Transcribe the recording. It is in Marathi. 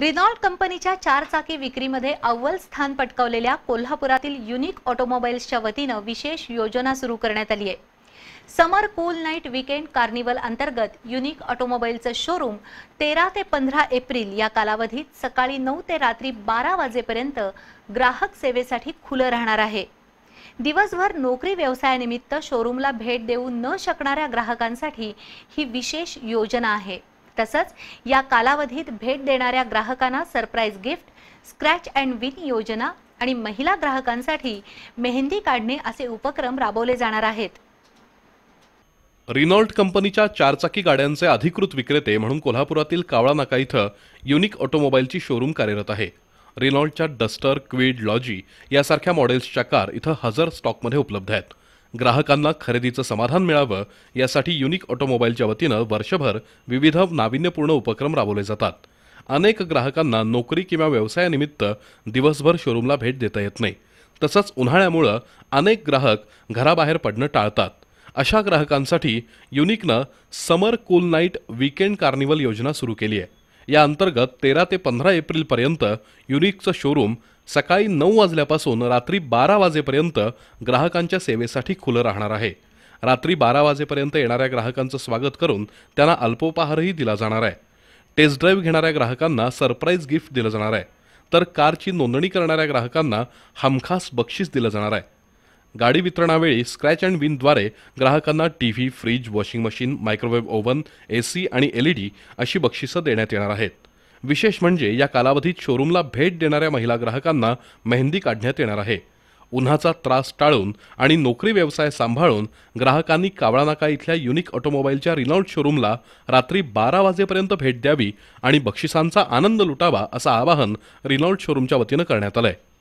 रिनॉल्ट कंपनीच्या चार चाकी विक्रीमध्ये अव्वल स्थान पटकावलेल्या कोल्हापुरातील युनिक ऑटोमोबाईल्सच्या वतीनं विशेष योजना सुरू करण्यात आली आहे summer cool night weekend carnival अंतर्गत युनिक ऑटोमोबाईलचं शोरूम तेरा ते पंधरा एप्रिल या कालावधीत सकाळी नऊ ते रात्री बारा वाजेपर्यंत ग्राहक सेवेसाठी खुलं राहणार आहे दिवसभर नोकरी व्यवसायानिमित्त शोरूमला भेट देऊ न शकणाऱ्या ग्राहकांसाठी ही विशेष योजना आहे तसंच या कालावधीत भेट देणाऱ्या ग्राहकांना surprise gift scratch and win योजना आणि महिला ग्राहकांसाठी मेहंदी काढणे असे उपक्रम राबवले जाणार आहेत रिनॉल्ट कंपनीच्या चारचाकी गाड्यांचे अधिकृत विक्रेते म्हणून कोल्हापुरातील कावळा नाका इथं युनिक ऑटोमोबाईलची शोरूम कार्यरत आहे रिनॉल्टच्या डस्टर क्विड लॉजी यासारख्या मॉडेल्सच्या कार इथं हजर स्टॉकमध्ये उपलब्ध आहेत ग्राहकांना खरेदीचं समाधान मिळावं यासाठी युनिक ऑटोमोबाईलच्या वतीनं वर्षभर विविध नाविन्यपूर्ण उपक्रम राबवले जातात अनेक ग्राहकांना नोकरी किंवा व्यवसायानिमित्त दिवसभर शोरूमला भेट देता येत नाही तसंच उन्हाळ्यामुळं अनेक ग्राहक घराबाहेर पडणं टाळतात अशा ग्राहकांसाठी युनिकनं summer cool night weekend carnival योजना सुरू केली आहे या अंतर्गत तेरा ते पंधरा एप्रिलपर्यंत युनिकचं शोरूम सकाळी नऊ वाजल्यापासून रात्री बारा वाजेपर्यंत ग्राहकांच्या सेवेसाठी खुलं राहणार आहे रात्री बारा वाजेपर्यंत येणाऱ्या ग्राहकांचं स्वागत करून त्यांना अल्पोपहारही दिला जाणार आहे टेस्ट ड्राईव्ह घेणाऱ्या ग्राहकांना सरप्राईज गिफ्ट दिलं जाणार आहे तर कारची नोंदणी करणाऱ्या ग्राहकांना हमखास बक्षीस दिलं जाणार आहे गाडी वितरणावेळी स्क्रॅच अँड विनद्वारे ग्राहकांना T V fridge washing machine microwave oven A C आणि डी अशी बक्षिसं देण्यात येणार आहेत विशेष म्हणजे या कालावधीत शोरूमला भेट देणाऱ्या महिला ग्राहकांना मेहंदी काढण्यात येणार आहे उन्हाचा त्रास टाळून आणि नोकरी व्यवसाय सांभाळून ग्राहकांनी कावळानाका इथल्या युनिक ऑटोमोबाईलच्या रिनॉल्ट शोरूमला रात्री बारा वाजेपर्यंत भेट द्यावी आणि बक्षिसांचा आनंद लुटावा असं आवाहन रिनॉल्ट शोरूमच्या वतीनं करण्यात आलं आहे